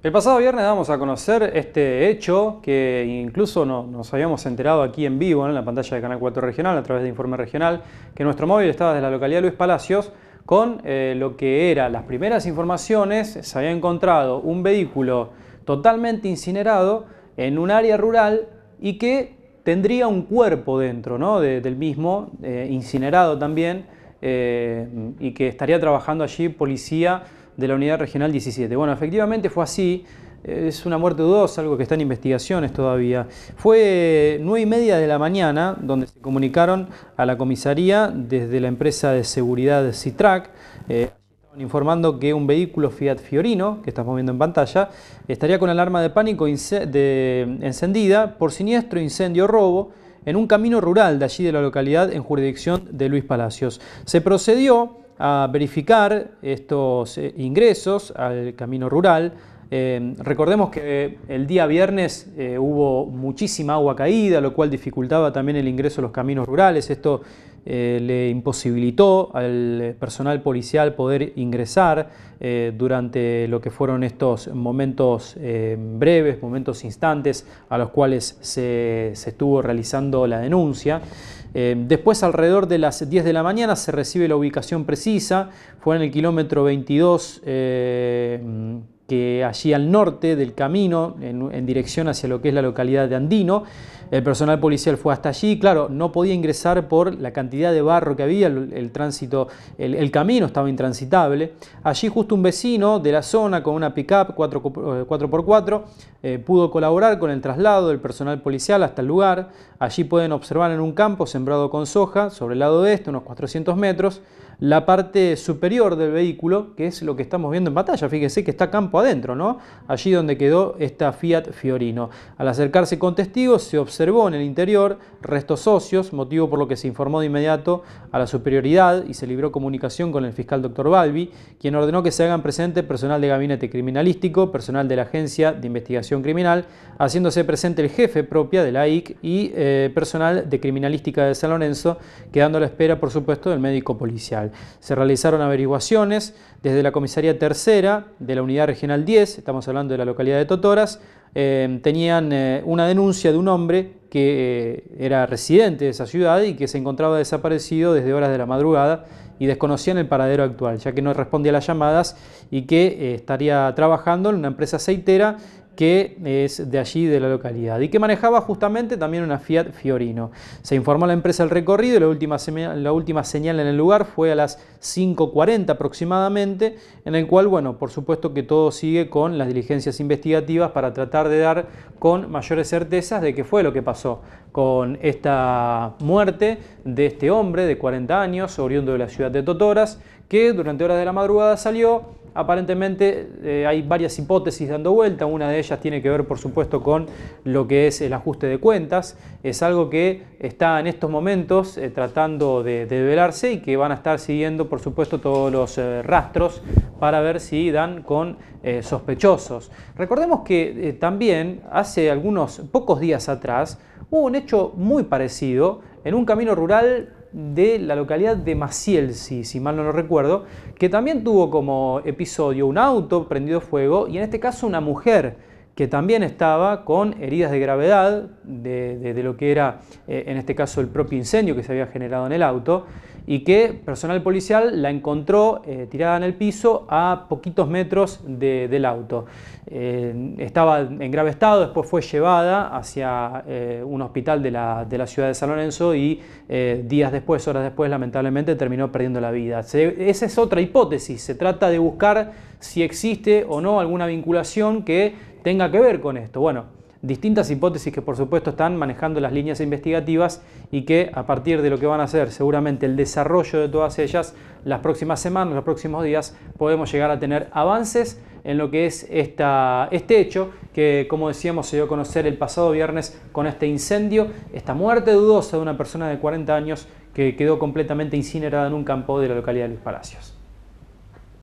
El pasado viernes damos a conocer este hecho que incluso no, nos habíamos enterado aquí en vivo en la pantalla de Canal 4 Regional a través de Informe Regional, que nuestro móvil estaba desde la localidad de Luis Palacios con eh, lo que eran las primeras informaciones, se había encontrado un vehículo totalmente incinerado en un área rural y que tendría un cuerpo dentro ¿no? del mismo, eh, incinerado también, eh, y que estaría trabajando allí policía de la Unidad Regional 17. Bueno, efectivamente fue así. Es una muerte dudosa, algo que está en investigaciones todavía. Fue eh, nueve y media de la mañana donde se comunicaron a la comisaría desde la empresa de seguridad CITRAC. Eh, informando que un vehículo Fiat Fiorino, que estamos viendo en pantalla, estaría con alarma de pánico encendida por siniestro, incendio, robo en un camino rural de allí de la localidad en jurisdicción de Luis Palacios. Se procedió a verificar estos eh, ingresos al camino rural. Eh, recordemos que el día viernes eh, hubo muchísima agua caída, lo cual dificultaba también el ingreso a los caminos rurales. Esto le imposibilitó al personal policial poder ingresar durante lo que fueron estos momentos breves, momentos instantes a los cuales se estuvo realizando la denuncia. Eh, después, alrededor de las 10 de la mañana, se recibe la ubicación precisa, fue en el kilómetro 22 que allí al norte del camino, en, dirección hacia lo que es la localidad de Andino, el personal policial fue hasta allí, claro, no podía ingresar por la cantidad de barro que había, el, tránsito, el, camino estaba intransitable. Allí justo un vecino de la zona con una pickup 4x4, x eh, eh, pudo colaborar con el traslado del personal policial hasta el lugar. Allí pueden observar en un campo sembrado con soja, sobre el lado este, unos 400 metros, la parte superior del vehículo, que es lo que estamos viendo en batalla. Fíjense que está campo adentro, ¿no? Allí donde quedó esta Fiat Fiorino. Al acercarse con testigos se observó en el interior restos socios, motivo por lo que se informó de inmediato a la superioridad y se libró comunicación con el fiscal doctor Balbi, quien ordenó que se hagan presente personal de gabinete criminalístico, personal de la Agencia de Investigación Criminal, haciéndose presente el jefe propia de la AIC y eh, personal de criminalística de San Lorenzo, quedando a la espera, por supuesto, del médico policial. Se realizaron averiguaciones desde la comisaría tercera de la unidad regional 10, estamos hablando de la localidad de Totoras, eh, tenían eh, una denuncia de un hombre que eh, era residente de esa ciudad y que se encontraba desaparecido desde horas de la madrugada y desconocían el paradero actual, ya que no respondía a las llamadas y que estaría trabajando en una empresa aceitera que es de allí, de la localidad, y que manejaba justamente también una Fiat Fiorino. Se informó a la empresa el recorrido y la última, la última señal en el lugar fue a las 5.40 aproximadamente, en el cual, bueno, por supuesto que todo sigue con las diligencias investigativas para tratar de dar con mayores certezas de qué fue lo que pasó con esta muerte de este hombre de 40 años, oriundo de la ciudad de Totoras, que durante horas de la madrugada salió. Aparentemente eh, hay varias hipótesis dando vuelta, una de ellas tiene que ver por supuesto con lo que es el ajuste de cuentas, es algo que está en estos momentos eh, tratando de, velarse y que van a estar siguiendo por supuesto todos los eh, rastros para ver si dan con sospechosos. Recordemos que también hace algunos pocos días atrás Hubo un hecho muy parecido en un camino rural de la localidad de Macielsi, si mal no lo recuerdo, que también tuvo como episodio un auto prendido fuego y en este caso una mujer que también estaba con heridas de gravedad de, lo que era, eh, en este caso, el propio incendio que se había generado en el auto, y que personal policial la encontró eh, tirada en el piso a poquitos metros del auto. Eh, estaba en grave estado, después fue llevada hacia un hospital de la, ciudad de San Lorenzo y días después, horas después, lamentablemente, terminó perdiendo la vida. esa es otra hipótesis, se trata de buscar si existe o no alguna vinculación que tenga que ver con esto. Bueno, distintas hipótesis que por supuesto están manejando las líneas investigativas y que a partir de lo que van a hacer seguramente el desarrollo de todas ellas, las próximas semanas, los próximos días, podemos llegar a tener avances en lo que es esta, este hecho que, como decíamos, se dio a conocer el pasado viernes con este incendio, esta muerte dudosa de una persona de 40 años que quedó completamente incinerada en un campo de la localidad de Los Palacios.